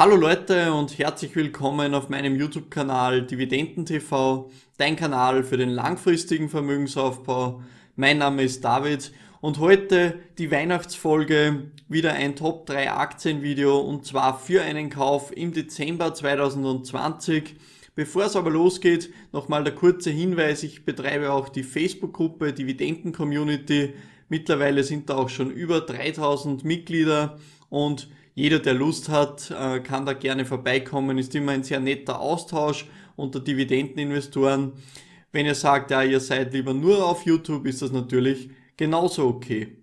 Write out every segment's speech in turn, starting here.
Hallo Leute und herzlich willkommen auf meinem YouTube-Kanal Dividenden TV, dein Kanal für den langfristigen Vermögensaufbau. Mein Name ist David und heute die Weihnachtsfolge, wieder ein Top 3 Aktienvideo und zwar für einen Kauf im Dezember 2020. Bevor es aber losgeht, nochmal der kurze Hinweis, ich betreibe auch die Facebook-Gruppe Dividenden Community. Mittlerweile sind da auch schon über 3000 Mitglieder und jeder, der Lust hat, äh, kann da gerne vorbeikommen. Ist immer ein sehr netter Austausch unter Dividendeninvestoren. Wenn ihr sagt, ja, ihr seid lieber nur auf YouTube, ist das natürlich genauso okay.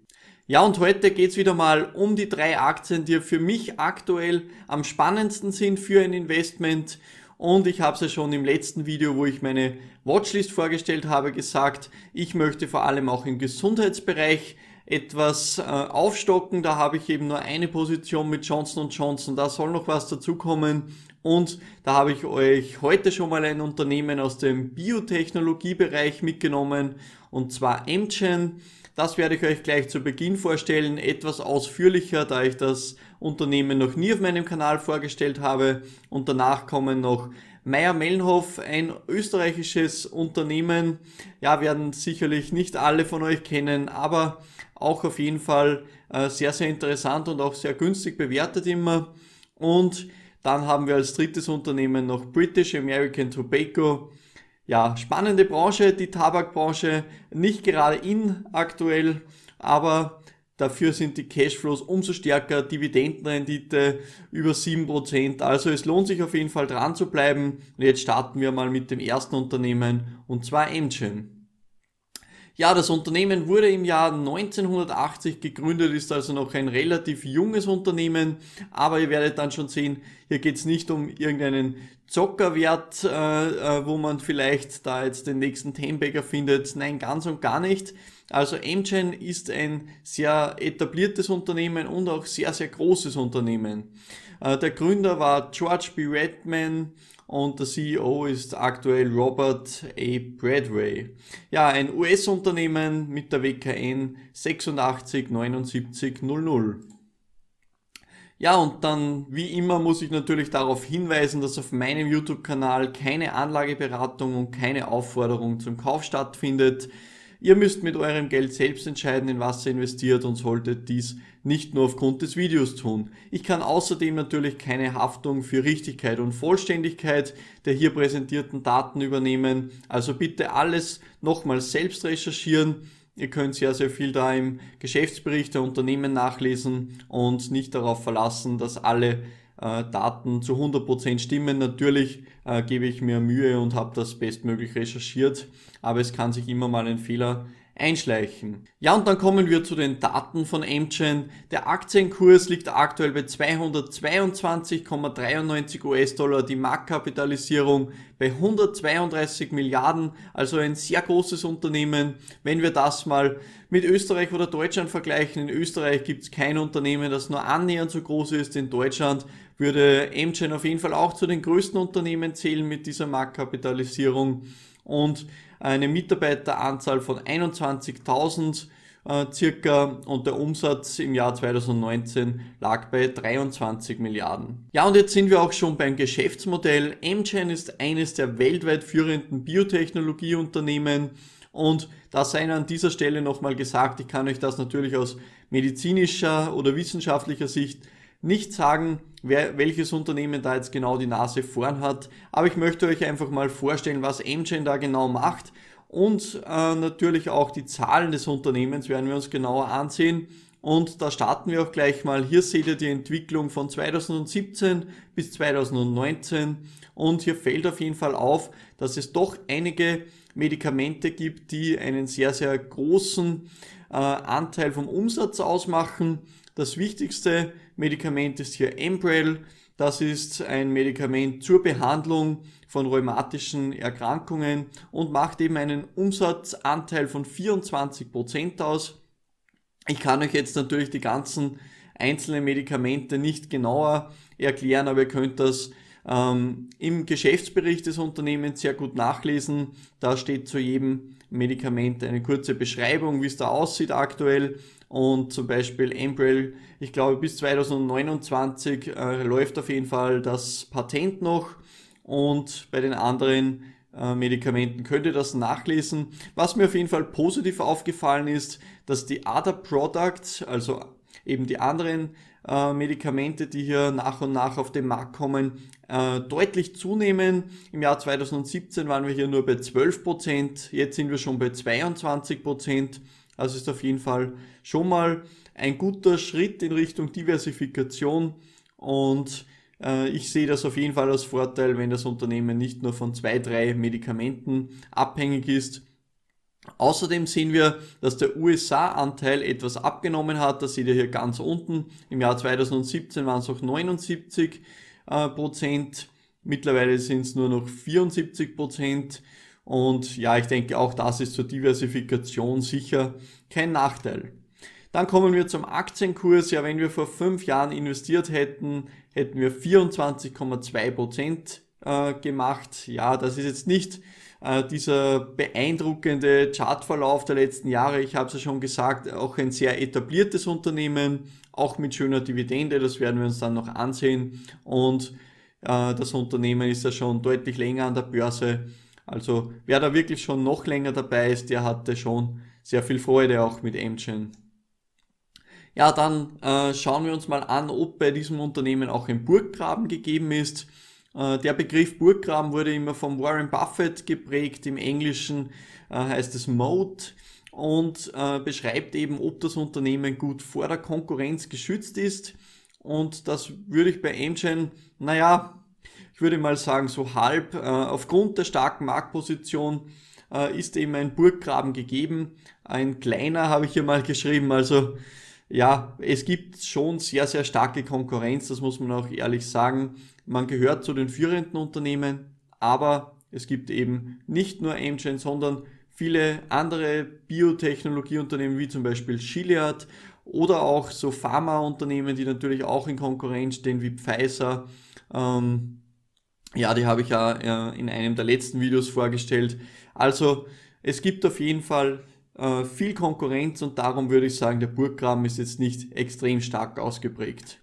Ja, und heute geht es wieder mal um die drei Aktien, die für mich aktuell am spannendsten sind für ein Investment. Und ich habe es ja schon im letzten Video, wo ich meine Watchlist vorgestellt habe, gesagt, ich möchte vor allem auch im Gesundheitsbereich etwas äh, aufstocken. Da habe ich eben nur eine Position mit Johnson Johnson. Da soll noch was dazukommen. Und da habe ich euch heute schon mal ein Unternehmen aus dem Biotechnologiebereich mitgenommen. Und zwar Amgen. Das werde ich euch gleich zu Beginn vorstellen, etwas ausführlicher, da ich das Unternehmen noch nie auf meinem Kanal vorgestellt habe. Und danach kommen noch Meyer Mellenhoff, ein österreichisches Unternehmen. Ja, werden sicherlich nicht alle von euch kennen, aber auch auf jeden Fall äh, sehr, sehr interessant und auch sehr günstig bewertet immer. Und dann haben wir als drittes Unternehmen noch British American Tobacco. Ja, spannende Branche, die Tabakbranche, nicht gerade in aktuell, aber Dafür sind die Cashflows umso stärker, Dividendenrendite über 7%. Also es lohnt sich auf jeden Fall dran zu bleiben. Und jetzt starten wir mal mit dem ersten Unternehmen und zwar Engine. Ja, das Unternehmen wurde im Jahr 1980 gegründet, ist also noch ein relativ junges Unternehmen, aber ihr werdet dann schon sehen, hier geht es nicht um irgendeinen Zockerwert, äh, äh, wo man vielleicht da jetzt den nächsten Tenbagger findet. Nein, ganz und gar nicht. Also Amgen ist ein sehr etabliertes Unternehmen und auch sehr, sehr großes Unternehmen. Äh, der Gründer war George B. Redman, und der CEO ist aktuell Robert A. Bradway. Ja, ein US-Unternehmen mit der WKN 867900. Ja, und dann, wie immer, muss ich natürlich darauf hinweisen, dass auf meinem YouTube-Kanal keine Anlageberatung und keine Aufforderung zum Kauf stattfindet. Ihr müsst mit eurem Geld selbst entscheiden, in was ihr investiert und solltet dies nicht nur aufgrund des Videos tun. Ich kann außerdem natürlich keine Haftung für Richtigkeit und Vollständigkeit der hier präsentierten Daten übernehmen. Also bitte alles nochmal selbst recherchieren. Ihr könnt sehr, sehr viel da im Geschäftsbericht der Unternehmen nachlesen und nicht darauf verlassen, dass alle äh, Daten zu 100% stimmen. Natürlich äh, gebe ich mir Mühe und habe das bestmöglich recherchiert, aber es kann sich immer mal ein Fehler einschleichen. Ja, und dann kommen wir zu den Daten von Amgen. Der Aktienkurs liegt aktuell bei 222,93 US-Dollar, die Marktkapitalisierung bei 132 Milliarden, also ein sehr großes Unternehmen. Wenn wir das mal mit Österreich oder Deutschland vergleichen, in Österreich gibt es kein Unternehmen, das nur annähernd so groß ist. In Deutschland würde Amgen auf jeden Fall auch zu den größten Unternehmen zählen mit dieser Marktkapitalisierung. Und eine Mitarbeiteranzahl von 21.000 äh, circa und der Umsatz im Jahr 2019 lag bei 23 Milliarden. Ja, und jetzt sind wir auch schon beim Geschäftsmodell. MGen ist eines der weltweit führenden Biotechnologieunternehmen und das sei an dieser Stelle nochmal gesagt, ich kann euch das natürlich aus medizinischer oder wissenschaftlicher Sicht nicht sagen, wer, welches Unternehmen da jetzt genau die Nase vorn hat. Aber ich möchte euch einfach mal vorstellen, was Amgen da genau macht. Und äh, natürlich auch die Zahlen des Unternehmens werden wir uns genauer ansehen. Und da starten wir auch gleich mal. Hier seht ihr die Entwicklung von 2017 bis 2019. Und hier fällt auf jeden Fall auf, dass es doch einige Medikamente gibt, die einen sehr, sehr großen äh, Anteil vom Umsatz ausmachen. Das Wichtigste Medikament ist hier Embrel. Das ist ein Medikament zur Behandlung von rheumatischen Erkrankungen und macht eben einen Umsatzanteil von 24% Prozent aus. Ich kann euch jetzt natürlich die ganzen einzelnen Medikamente nicht genauer erklären, aber ihr könnt das ähm, im Geschäftsbericht des Unternehmens sehr gut nachlesen. Da steht zu jedem Medikament eine kurze Beschreibung, wie es da aussieht aktuell und zum Beispiel Embrail, ich glaube bis 2029 äh, läuft auf jeden Fall das Patent noch und bei den anderen äh, Medikamenten könnt ihr das nachlesen. Was mir auf jeden Fall positiv aufgefallen ist, dass die Other Products, also eben die anderen äh, Medikamente, die hier nach und nach auf den Markt kommen, äh, deutlich zunehmen. Im Jahr 2017 waren wir hier nur bei 12%, jetzt sind wir schon bei 22%. Also ist auf jeden Fall schon mal ein guter Schritt in Richtung Diversifikation und äh, ich sehe das auf jeden Fall als Vorteil, wenn das Unternehmen nicht nur von zwei, drei Medikamenten abhängig ist. Außerdem sehen wir, dass der USA-Anteil etwas abgenommen hat. Das seht ihr hier ganz unten. Im Jahr 2017 waren es noch 79 äh, Prozent. Mittlerweile sind es nur noch 74 Prozent. Und ja, ich denke, auch das ist zur Diversifikation sicher kein Nachteil. Dann kommen wir zum Aktienkurs. Ja, wenn wir vor fünf Jahren investiert hätten, hätten wir 24,2 Prozent äh, gemacht. Ja, das ist jetzt nicht äh, dieser beeindruckende Chartverlauf der letzten Jahre. Ich habe es ja schon gesagt, auch ein sehr etabliertes Unternehmen, auch mit schöner Dividende. Das werden wir uns dann noch ansehen. Und äh, das Unternehmen ist ja schon deutlich länger an der Börse also wer da wirklich schon noch länger dabei ist, der hatte schon sehr viel Freude auch mit Amgen. Ja, dann äh, schauen wir uns mal an, ob bei diesem Unternehmen auch ein Burggraben gegeben ist. Äh, der Begriff Burggraben wurde immer von Warren Buffett geprägt. Im Englischen äh, heißt es Moat und äh, beschreibt eben, ob das Unternehmen gut vor der Konkurrenz geschützt ist. Und das würde ich bei Amgen, naja, ich würde mal sagen, so halb. Äh, aufgrund der starken Marktposition äh, ist eben ein Burggraben gegeben. Ein kleiner habe ich hier mal geschrieben. Also ja, es gibt schon sehr, sehr starke Konkurrenz, das muss man auch ehrlich sagen. Man gehört zu den führenden Unternehmen, aber es gibt eben nicht nur Amgen, sondern viele andere Biotechnologieunternehmen wie zum Beispiel Gilead oder auch so Pharmaunternehmen, die natürlich auch in Konkurrenz stehen wie Pfizer, ähm, ja, die habe ich ja äh, in einem der letzten Videos vorgestellt. Also es gibt auf jeden Fall äh, viel Konkurrenz und darum würde ich sagen, der Burggraben ist jetzt nicht extrem stark ausgeprägt.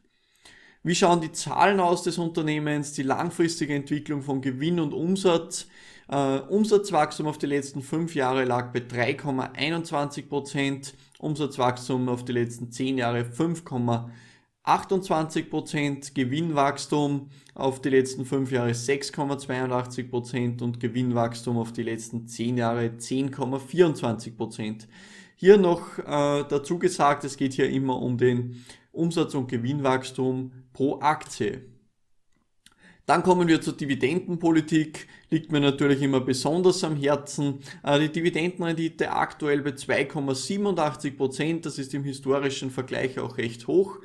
Wie schauen die Zahlen aus des Unternehmens, die langfristige Entwicklung von Gewinn und Umsatz? Äh, Umsatzwachstum auf die letzten fünf Jahre lag bei 3,21%, Umsatzwachstum auf die letzten zehn Jahre 5,21%. 28% Gewinnwachstum auf die letzten 5 Jahre 6,82% und Gewinnwachstum auf die letzten 10 Jahre 10,24%. Hier noch äh, dazu gesagt, es geht hier immer um den Umsatz- und Gewinnwachstum pro Aktie. Dann kommen wir zur Dividendenpolitik, liegt mir natürlich immer besonders am Herzen. Äh, die Dividendenrendite aktuell bei 2,87%, das ist im historischen Vergleich auch recht hoch.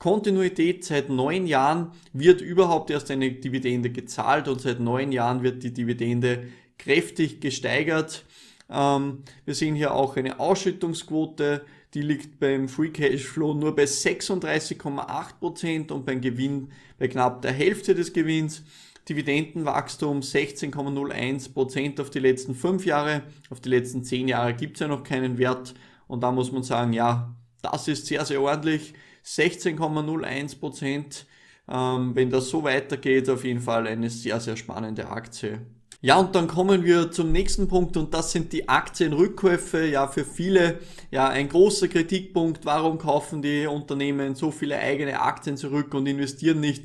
Kontinuität seit neun Jahren wird überhaupt erst eine Dividende gezahlt und seit neun Jahren wird die Dividende kräftig gesteigert. Ähm, wir sehen hier auch eine Ausschüttungsquote, die liegt beim Free Cash Flow nur bei 36,8% und beim Gewinn bei knapp der Hälfte des Gewinns. Dividendenwachstum 16,01% auf die letzten fünf Jahre. Auf die letzten zehn Jahre gibt es ja noch keinen Wert. Und da muss man sagen, ja, das ist sehr, sehr ordentlich. 16,01 Prozent. Ähm, wenn das so weitergeht, auf jeden Fall eine sehr, sehr spannende Aktie. Ja, und dann kommen wir zum nächsten Punkt und das sind die Aktienrückkäufe. Ja, für viele ja ein großer Kritikpunkt. Warum kaufen die Unternehmen so viele eigene Aktien zurück und investieren nicht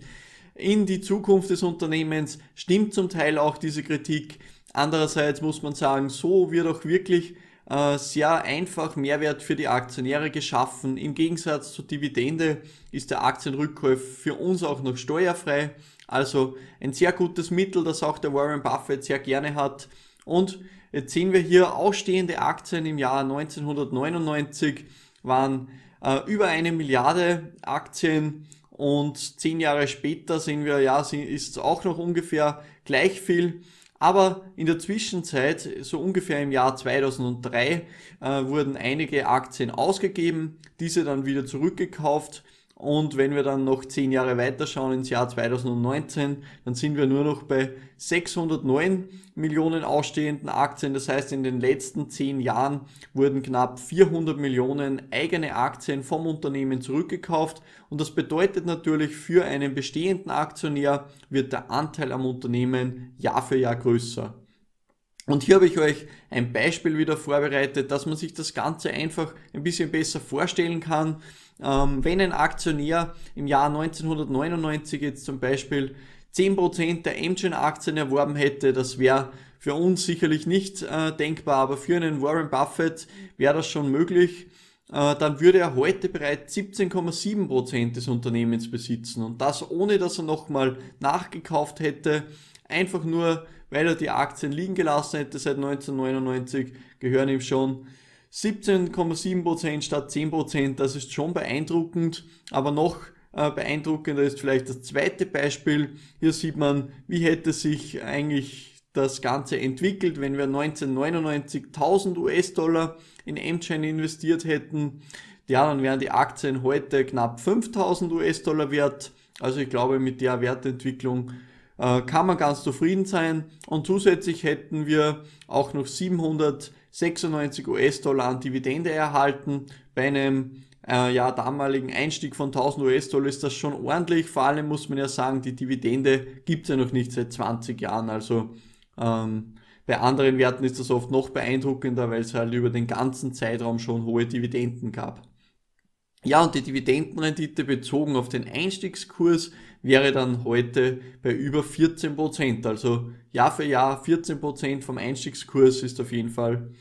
in die Zukunft des Unternehmens? Stimmt zum Teil auch diese Kritik. Andererseits muss man sagen, so wird auch wirklich äh, sehr einfach Mehrwert für die Aktionäre geschaffen. Im Gegensatz zur Dividende ist der Aktienrückkauf für uns auch noch steuerfrei. Also ein sehr gutes Mittel, das auch der Warren Buffett sehr gerne hat. Und jetzt sehen wir hier ausstehende Aktien im Jahr 1999 waren äh, über eine Milliarde Aktien und zehn Jahre später sehen wir, ja, ist es auch noch ungefähr gleich viel. Aber in der Zwischenzeit, so ungefähr im Jahr 2003, äh, wurden einige Aktien ausgegeben, diese dann wieder zurückgekauft und wenn wir dann noch 10 Jahre weiterschauen ins Jahr 2019, dann sind wir nur noch bei 609 Millionen ausstehenden Aktien. Das heißt, in den letzten 10 Jahren wurden knapp 400 Millionen eigene Aktien vom Unternehmen zurückgekauft. Und das bedeutet natürlich, für einen bestehenden Aktionär wird der Anteil am Unternehmen Jahr für Jahr größer. Und hier habe ich euch ein Beispiel wieder vorbereitet, dass man sich das Ganze einfach ein bisschen besser vorstellen kann. Ähm, wenn ein Aktionär im Jahr 1999 jetzt zum Beispiel 10% der Amgen-Aktien erworben hätte, das wäre für uns sicherlich nicht äh, denkbar, aber für einen Warren Buffett wäre das schon möglich äh, dann würde er heute bereits 17,7% des Unternehmens besitzen. Und das ohne, dass er nochmal nachgekauft hätte, einfach nur, weil er die Aktien liegen gelassen hätte seit 1999, gehören ihm schon 17,7% statt 10%, das ist schon beeindruckend, aber noch äh, beeindruckender ist vielleicht das zweite Beispiel. Hier sieht man, wie hätte sich eigentlich das Ganze entwickelt, wenn wir 1999.000 US-Dollar in M-Chain investiert hätten. Ja, dann wären die Aktien heute knapp 5000 US-Dollar wert. Also ich glaube, mit der Wertentwicklung äh, kann man ganz zufrieden sein. Und zusätzlich hätten wir auch noch 700 96 US-Dollar an Dividende erhalten. Bei einem äh, ja, damaligen Einstieg von 1000 US-Dollar ist das schon ordentlich. Vor allem muss man ja sagen, die Dividende gibt es ja noch nicht seit 20 Jahren. Also ähm, bei anderen Werten ist das oft noch beeindruckender, weil es halt über den ganzen Zeitraum schon hohe Dividenden gab. Ja, und die Dividendenrendite bezogen auf den Einstiegskurs wäre dann heute bei über 14 Also Jahr für Jahr 14 vom Einstiegskurs ist auf jeden Fall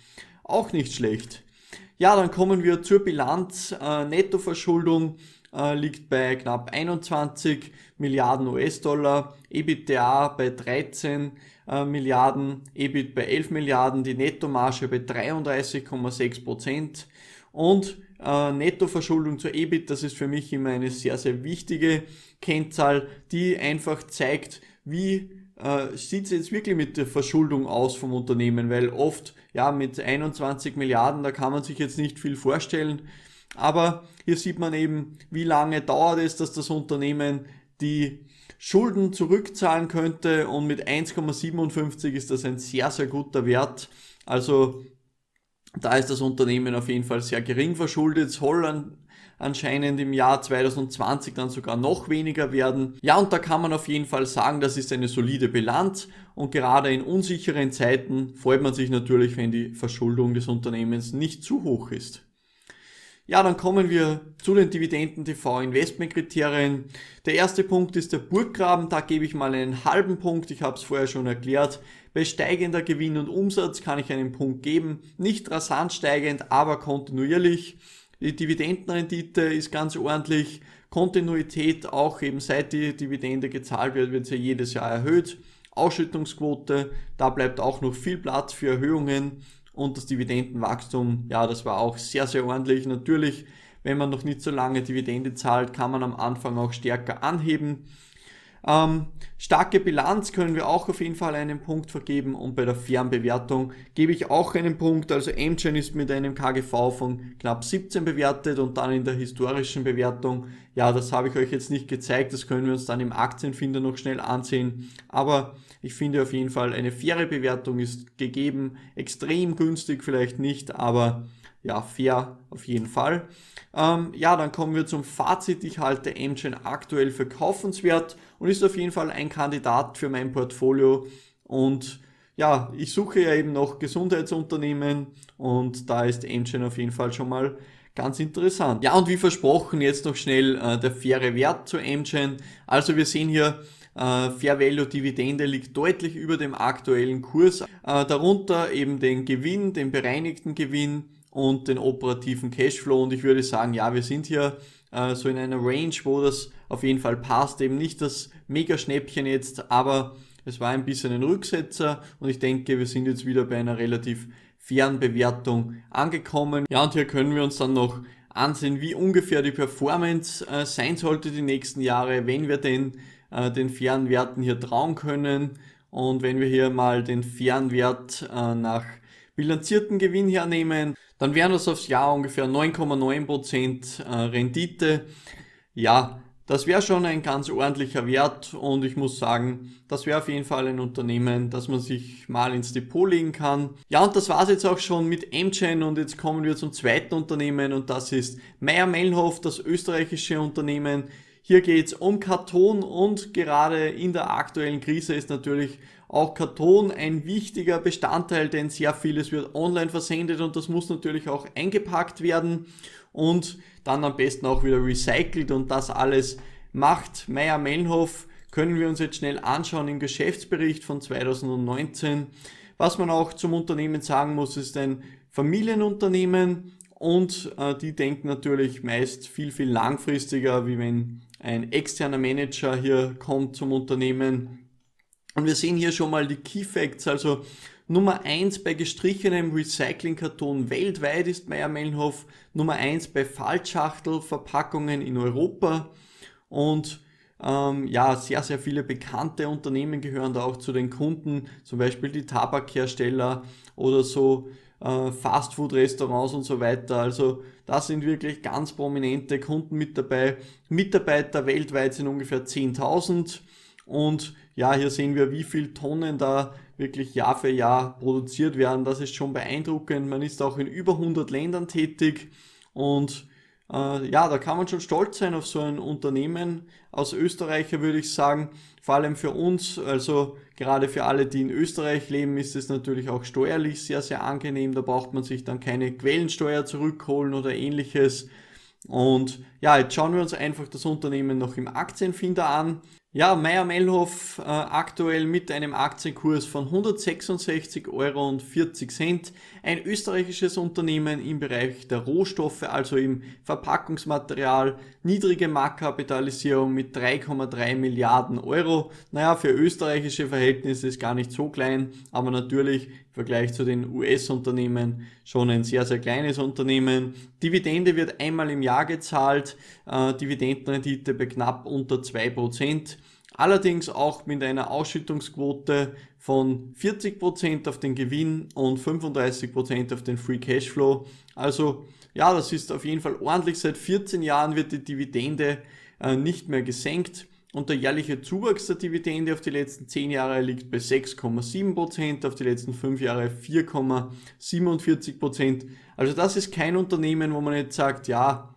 auch nicht schlecht. Ja, dann kommen wir zur Bilanz. Äh, Nettoverschuldung äh, liegt bei knapp 21 Milliarden US-Dollar, EBITDA bei 13 äh, Milliarden, EBIT bei 11 Milliarden, die Nettomarge bei 33,6 Prozent und äh, Nettoverschuldung zu EBIT, das ist für mich immer eine sehr, sehr wichtige Kennzahl, die einfach zeigt, wie äh, sieht es jetzt wirklich mit der Verschuldung aus vom Unternehmen, weil oft, ja, mit 21 Milliarden, da kann man sich jetzt nicht viel vorstellen, aber hier sieht man eben, wie lange dauert es, dass das Unternehmen die Schulden zurückzahlen könnte und mit 1,57 ist das ein sehr, sehr guter Wert. Also da ist das Unternehmen auf jeden Fall sehr gering verschuldet. Soll an, anscheinend im Jahr 2020 dann sogar noch weniger werden. Ja, und da kann man auf jeden Fall sagen, das ist eine solide Bilanz. Und gerade in unsicheren Zeiten freut man sich natürlich, wenn die Verschuldung des Unternehmens nicht zu hoch ist. Ja, dann kommen wir zu den Dividenden TV Investmentkriterien. Der erste Punkt ist der Burggraben, da gebe ich mal einen halben Punkt, ich habe es vorher schon erklärt. Bei steigender Gewinn und Umsatz kann ich einen Punkt geben, nicht rasant steigend, aber kontinuierlich. Die Dividendenrendite ist ganz ordentlich, Kontinuität auch eben seit die Dividende gezahlt wird, wird sie jedes Jahr erhöht. Ausschüttungsquote, da bleibt auch noch viel Platz für Erhöhungen und das Dividendenwachstum, ja, das war auch sehr, sehr ordentlich. Natürlich, wenn man noch nicht so lange Dividende zahlt, kann man am Anfang auch stärker anheben. Ähm, starke Bilanz können wir auch auf jeden Fall einen Punkt vergeben und bei der Fernbewertung gebe ich auch einen Punkt. Also Amgen ist mit einem KGV von knapp 17 bewertet und dann in der historischen Bewertung, ja, das habe ich euch jetzt nicht gezeigt, das können wir uns dann im Aktienfinder noch schnell ansehen. Aber ich finde auf jeden Fall eine faire Bewertung ist gegeben, extrem günstig vielleicht nicht, aber ja, fair auf jeden Fall. Ähm, ja, dann kommen wir zum Fazit. Ich halte Amgen aktuell verkaufenswert. kaufenswert und ist auf jeden Fall ein Kandidat für mein Portfolio. Und ja, ich suche ja eben noch Gesundheitsunternehmen und da ist Engine auf jeden Fall schon mal ganz interessant. Ja, und wie versprochen, jetzt noch schnell äh, der faire Wert zu Engine. Also wir sehen hier, äh, Fair Value Dividende liegt deutlich über dem aktuellen Kurs. Äh, darunter eben den Gewinn, den bereinigten Gewinn und den operativen Cashflow. Und ich würde sagen, ja, wir sind hier äh, so in einer Range, wo das auf jeden Fall passt. Eben nicht das Mega-Schnäppchen jetzt, aber es war ein bisschen ein Rücksetzer und ich denke, wir sind jetzt wieder bei einer relativ fairen Bewertung angekommen. Ja, und hier können wir uns dann noch ansehen, wie ungefähr die Performance äh, sein sollte die nächsten Jahre, wenn wir denn äh, den fairen Werten hier trauen können. Und wenn wir hier mal den fairen Wert äh, nach bilanzierten Gewinn hernehmen, dann wären das aufs Jahr ungefähr 9,9% äh, Rendite. Ja, das wäre schon ein ganz ordentlicher Wert und ich muss sagen, das wäre auf jeden Fall ein Unternehmen, das man sich mal ins Depot legen kann. Ja, und das war's jetzt auch schon mit MGen und jetzt kommen wir zum zweiten Unternehmen und das ist Meyer Mellenhof, das österreichische Unternehmen. Hier geht's um Karton und gerade in der aktuellen Krise ist natürlich auch Karton ein wichtiger Bestandteil, denn sehr vieles wird online versendet und das muss natürlich auch eingepackt werden und dann am besten auch wieder recycelt und das alles macht Meyer Mellenhof. Können wir uns jetzt schnell anschauen im Geschäftsbericht von 2019. Was man auch zum Unternehmen sagen muss, ist ein Familienunternehmen und äh, die denken natürlich meist viel, viel langfristiger, wie wenn ein externer Manager hier kommt zum Unternehmen und wir sehen hier schon mal die Key Facts, also Nummer 1 bei gestrichenem Recyclingkarton weltweit ist Meyer-Mellenhof, Nummer 1 bei Faltschachtelverpackungen in Europa und ähm, ja, sehr, sehr viele bekannte Unternehmen gehören da auch zu den Kunden, zum Beispiel die Tabakhersteller oder so äh, Fastfood-Restaurants und so weiter. Also da sind wirklich ganz prominente Kunden mit dabei. Mitarbeiter weltweit sind ungefähr 10.000 und ja, hier sehen wir, wie viel Tonnen da wirklich Jahr für Jahr produziert werden. Das ist schon beeindruckend. Man ist auch in über 100 Ländern tätig und äh, ja, da kann man schon stolz sein auf so ein Unternehmen aus Österreicher, würde ich sagen. Vor allem für uns, also gerade für alle, die in Österreich leben, ist es natürlich auch steuerlich sehr, sehr angenehm. Da braucht man sich dann keine Quellensteuer zurückholen oder ähnliches. Und ja, jetzt schauen wir uns einfach das Unternehmen noch im Aktienfinder an. Ja, Meyer Mellhoff äh, aktuell mit einem Aktienkurs von 166,40 Euro. Ein österreichisches Unternehmen im Bereich der Rohstoffe, also im Verpackungsmaterial, niedrige Marktkapitalisierung mit 3,3 Milliarden Euro. Naja, für österreichische Verhältnisse ist gar nicht so klein, aber natürlich im Vergleich zu den US-Unternehmen schon ein sehr, sehr kleines Unternehmen. Dividende wird einmal im Jahr gezahlt, äh, Dividendenrendite bei knapp unter 2 allerdings auch mit einer Ausschüttungsquote von 40% auf den Gewinn und 35% auf den Free Cashflow. Also ja, das ist auf jeden Fall ordentlich. Seit 14 Jahren wird die Dividende äh, nicht mehr gesenkt und der jährliche Zuwachs der Dividende auf die letzten 10 Jahre liegt bei 6,7%, auf die letzten 5 Jahre 4,47%. Also das ist kein Unternehmen, wo man jetzt sagt, ja,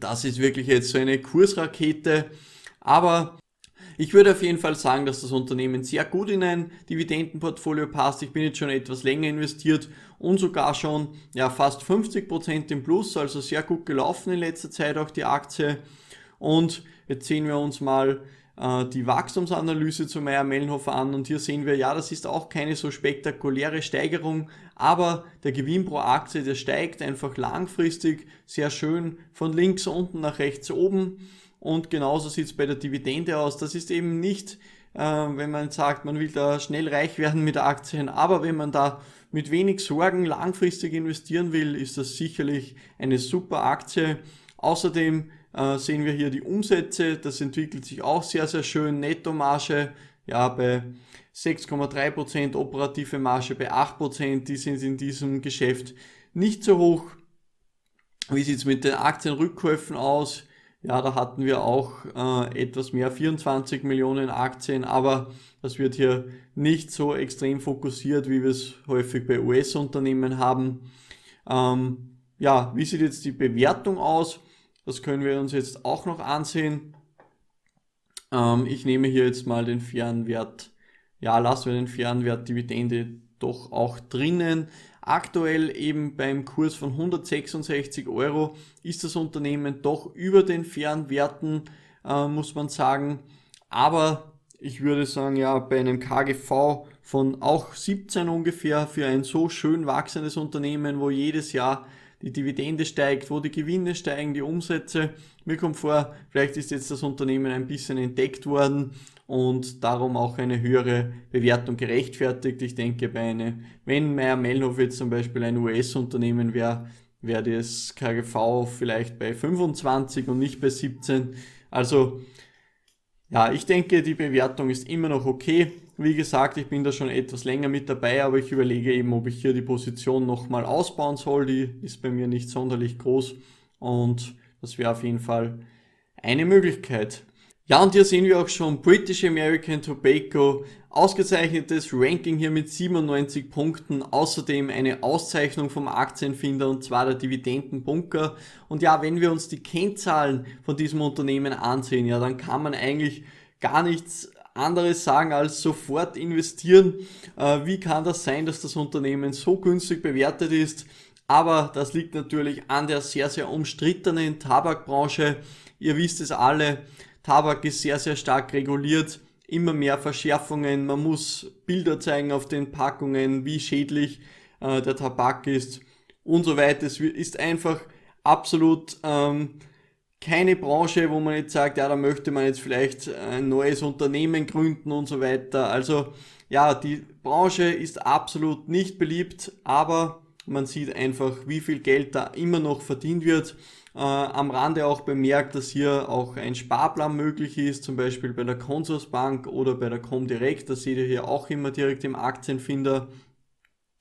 das ist wirklich jetzt so eine Kursrakete, aber ich würde auf jeden Fall sagen, dass das Unternehmen sehr gut in ein Dividendenportfolio passt. Ich bin jetzt schon etwas länger investiert und sogar schon ja, fast 50% Prozent im Plus, also sehr gut gelaufen in letzter Zeit auch die Aktie. Und jetzt sehen wir uns mal äh, die Wachstumsanalyse zu Meyer Mellenhofer an und hier sehen wir, ja, das ist auch keine so spektakuläre Steigerung, aber der Gewinn pro Aktie, der steigt einfach langfristig sehr schön von links unten nach rechts oben und genauso sieht es bei der Dividende aus. Das ist eben nicht, äh, wenn man sagt, man will da schnell reich werden mit Aktien, aber wenn man da mit wenig Sorgen langfristig investieren will, ist das sicherlich eine super Aktie. Außerdem äh, sehen wir hier die Umsätze, das entwickelt sich auch sehr, sehr schön. Nettomarge, ja, bei 6,3%, operative Marge bei 8%, die sind in diesem Geschäft nicht so hoch. Wie sieht's mit den Aktienrückkäufen aus? Ja, da hatten wir auch äh, etwas mehr, 24 Millionen Aktien, aber das wird hier nicht so extrem fokussiert, wie wir es häufig bei US-Unternehmen haben. Ähm, ja, wie sieht jetzt die Bewertung aus? Das können wir uns jetzt auch noch ansehen. Ähm, ich nehme hier jetzt mal den fairen Wert. Ja, lassen wir den fairen Wert Dividende doch auch drinnen. Aktuell eben beim Kurs von 166 Euro ist das Unternehmen doch über den fairen Werten, äh, muss man sagen. Aber ich würde sagen, ja, bei einem KGV von auch 17 ungefähr für ein so schön wachsendes Unternehmen, wo jedes Jahr die Dividende steigt, wo die Gewinne steigen, die Umsätze. Mir kommt vor, vielleicht ist jetzt das Unternehmen ein bisschen entdeckt worden und darum auch eine höhere Bewertung gerechtfertigt. Ich denke, bei einem, wenn Meyer Mellhoff jetzt zum Beispiel ein US-Unternehmen wäre, wäre das KGV vielleicht bei 25 und nicht bei 17. Also ja, ich denke, die Bewertung ist immer noch okay. Wie gesagt, ich bin da schon etwas länger mit dabei, aber ich überlege eben, ob ich hier die Position nochmal ausbauen soll. Die ist bei mir nicht sonderlich groß und das wäre auf jeden Fall eine Möglichkeit. Ja, und hier sehen wir auch schon British American Tobacco, ausgezeichnetes Ranking hier mit 97 Punkten, außerdem eine Auszeichnung vom Aktienfinder und zwar der Dividendenbunker. Und ja, wenn wir uns die Kennzahlen von diesem Unternehmen ansehen, ja, dann kann man eigentlich gar nichts anderes sagen als sofort investieren. Äh, wie kann das sein, dass das Unternehmen so günstig bewertet ist? Aber das liegt natürlich an der sehr, sehr umstrittenen Tabakbranche. Ihr wisst es alle, Tabak ist sehr, sehr stark reguliert, immer mehr Verschärfungen, man muss Bilder zeigen auf den Packungen, wie schädlich äh, der Tabak ist und so weiter. Es ist einfach absolut ähm, keine Branche, wo man jetzt sagt, ja, da möchte man jetzt vielleicht ein neues Unternehmen gründen und so weiter. Also ja, die Branche ist absolut nicht beliebt, aber man sieht einfach, wie viel Geld da immer noch verdient wird äh, am Rande auch bemerkt, dass hier auch ein Sparplan möglich ist, zum Beispiel bei der Consorsbank oder bei der Comdirect. Das seht ihr hier auch immer direkt im Aktienfinder.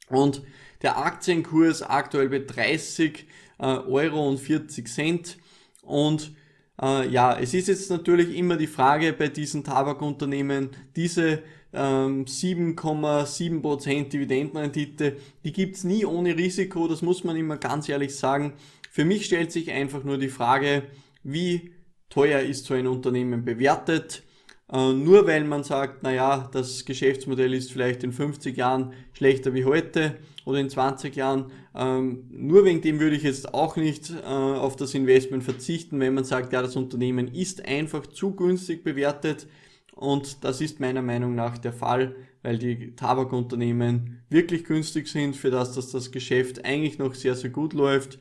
Und der Aktienkurs aktuell bei 30 äh, Euro und 40 Cent. Und äh, ja, es ist jetzt natürlich immer die Frage bei diesen Tabakunternehmen, diese 7,7% ähm, Dividendenrendite. Die gibt's nie ohne Risiko, das muss man immer ganz ehrlich sagen. Für mich stellt sich einfach nur die Frage, wie teuer ist so ein Unternehmen bewertet? Äh, nur weil man sagt, naja, das Geschäftsmodell ist vielleicht in 50 Jahren schlechter wie heute oder in 20 Jahren. Ähm, nur wegen dem würde ich jetzt auch nicht äh, auf das Investment verzichten, wenn man sagt, ja, das Unternehmen ist einfach zu günstig bewertet. Und das ist meiner Meinung nach der Fall, weil die Tabakunternehmen wirklich günstig sind für das, dass das Geschäft eigentlich noch sehr, sehr gut läuft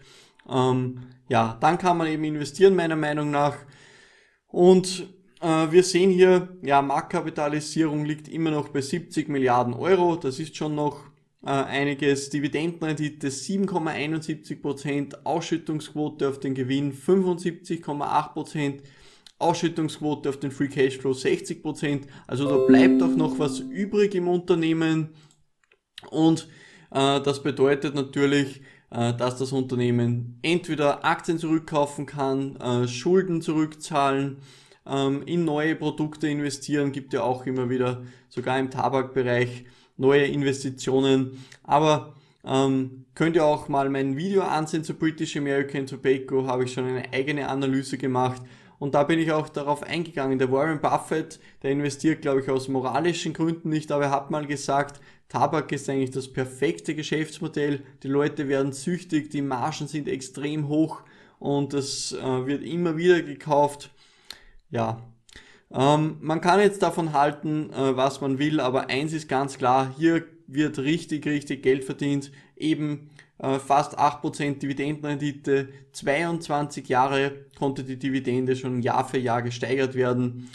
ähm, ja, dann kann man eben investieren, meiner Meinung nach. Und äh, wir sehen hier, ja, Marktkapitalisierung liegt immer noch bei 70 Milliarden Euro. Das ist schon noch äh, einiges. Dividendenrendite 7,71%, Prozent Ausschüttungsquote auf den Gewinn 75,8%. Prozent Ausschüttungsquote auf den Free Cash Flow 60%, Prozent. also da bleibt auch noch was übrig im Unternehmen und äh, das bedeutet natürlich, äh, dass das Unternehmen entweder Aktien zurückkaufen kann, äh, Schulden zurückzahlen, ähm, in neue Produkte investieren, gibt ja auch immer wieder sogar im Tabakbereich neue Investitionen. Aber ähm, könnt ihr auch mal mein Video ansehen zu British American Tobacco, habe ich schon eine eigene Analyse gemacht und da bin ich auch darauf eingegangen. Der Warren Buffett, der investiert, glaube ich, aus moralischen Gründen nicht, aber er hat mal gesagt, Tabak ist eigentlich das perfekte Geschäftsmodell. Die Leute werden süchtig, die Margen sind extrem hoch und es äh, wird immer wieder gekauft. Ja. Ähm, man kann jetzt davon halten, äh, was man will, aber eins ist ganz klar, hier wird richtig, richtig Geld verdient, eben äh, fast 8% Dividendenrendite, 22 Jahre konnte die Dividende schon Jahr für Jahr gesteigert werden.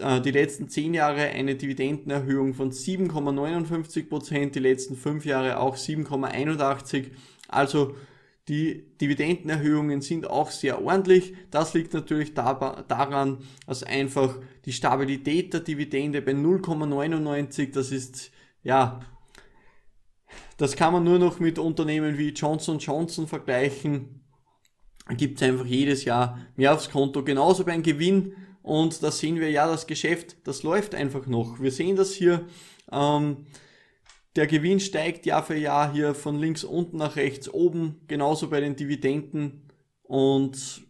Äh, die letzten 10 Jahre eine Dividendenerhöhung von 7,59%, die letzten 5 Jahre auch 7,81%. Also die Dividendenerhöhungen sind auch sehr ordentlich. Das liegt natürlich daran, dass einfach die Stabilität der Dividende bei 0,99, das ist ja das kann man nur noch mit Unternehmen wie Johnson Johnson vergleichen. Gibt es einfach jedes Jahr mehr aufs Konto, genauso beim Gewinn. Und da sehen wir ja, das Geschäft, das läuft einfach noch. Wir sehen das hier. Ähm, der Gewinn steigt Jahr für Jahr hier von links unten nach rechts oben, genauso bei den Dividenden. Und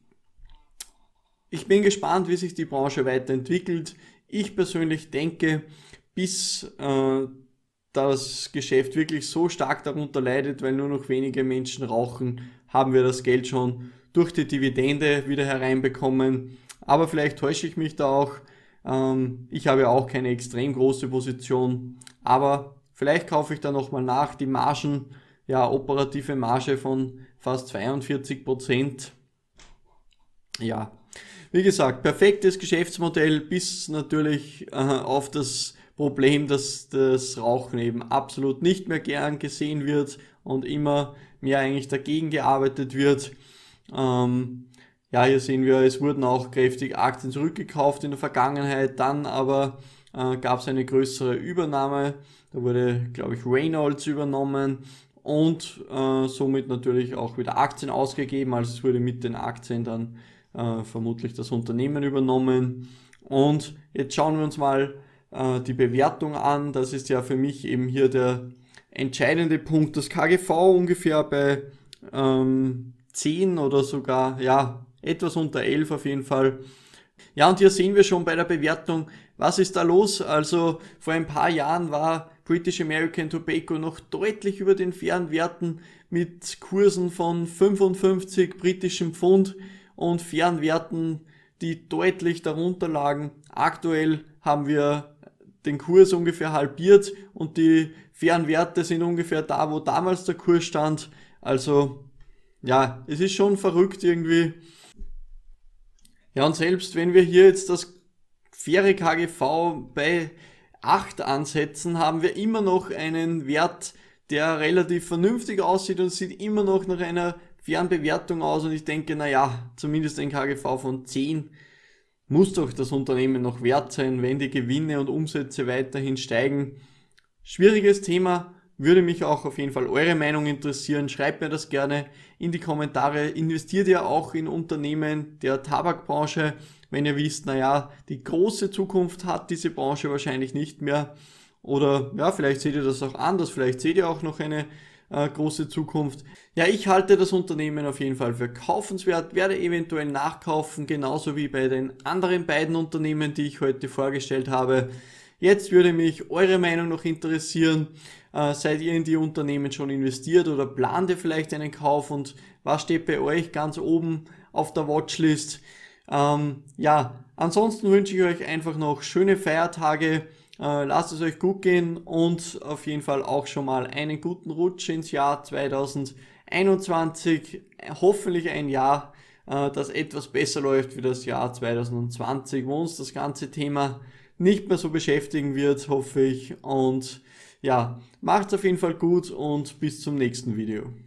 ich bin gespannt, wie sich die Branche weiterentwickelt. Ich persönlich denke, bis äh, das Geschäft wirklich so stark darunter leidet, weil nur noch wenige Menschen rauchen, haben wir das Geld schon durch die Dividende wieder hereinbekommen. Aber vielleicht täusche ich mich da auch. Ähm, ich habe auch keine extrem große Position, aber vielleicht kaufe ich da nochmal nach. Die Margen, ja, operative Marge von fast 42 Prozent. Ja, wie gesagt, perfektes Geschäftsmodell bis natürlich äh, auf das Problem, dass das Rauchen eben absolut nicht mehr gern gesehen wird und immer mehr eigentlich dagegen gearbeitet wird. Ähm, ja, hier sehen wir, es wurden auch kräftig Aktien zurückgekauft in der Vergangenheit, dann aber äh, gab es eine größere Übernahme, da wurde, glaube ich, Reynolds übernommen und äh, somit natürlich auch wieder Aktien ausgegeben, also es wurde mit den Aktien dann äh, vermutlich das Unternehmen übernommen. Und jetzt schauen wir uns mal äh, die Bewertung an. Das ist ja für mich eben hier der entscheidende Punkt. Das KGV ungefähr bei ähm, 10 oder sogar, ja, etwas unter 11 auf jeden Fall. Ja, und hier sehen wir schon bei der Bewertung, was ist da los? Also vor ein paar Jahren war British American Tobacco noch deutlich über den fairen Werten mit Kursen von 55 britischen Pfund und fairen Werten, die deutlich darunter lagen. Aktuell haben wir den Kurs ungefähr halbiert und die fairen Werte sind ungefähr da, wo damals der Kurs stand. Also ja, es ist schon verrückt irgendwie. Ja, und selbst wenn wir hier jetzt das faire KGV bei 8 ansetzen, haben wir immer noch einen Wert, der relativ vernünftig aussieht und sieht immer noch nach einer fairen Bewertung aus. Und ich denke, naja, zumindest ein KGV von 10 muss doch das Unternehmen noch wert sein, wenn die Gewinne und Umsätze weiterhin steigen. Schwieriges Thema, würde mich auch auf jeden Fall eure Meinung interessieren. Schreibt mir das gerne in die Kommentare. Investiert ihr auch in Unternehmen der Tabakbranche, wenn ihr wisst, naja, die große Zukunft hat diese Branche wahrscheinlich nicht mehr. Oder ja, vielleicht seht ihr das auch anders, vielleicht seht ihr auch noch eine äh, große Zukunft. Ja, ich halte das Unternehmen auf jeden Fall für kaufenswert, werde eventuell nachkaufen, genauso wie bei den anderen beiden Unternehmen, die ich heute vorgestellt habe. Jetzt würde mich eure Meinung noch interessieren. Äh, seid ihr in die Unternehmen schon investiert oder plant ihr vielleicht einen Kauf und was steht bei euch ganz oben auf der Watchlist? Ähm, ja, ansonsten wünsche ich euch einfach noch schöne Feiertage. Äh, lasst es euch gut gehen und auf jeden Fall auch schon mal einen guten Rutsch ins Jahr 2021. Hoffentlich ein Jahr, äh, das etwas besser läuft wie das Jahr 2020, wo uns das ganze Thema nicht mehr so beschäftigen wird, hoffe ich. Und ja, macht's auf jeden Fall gut und bis zum nächsten Video.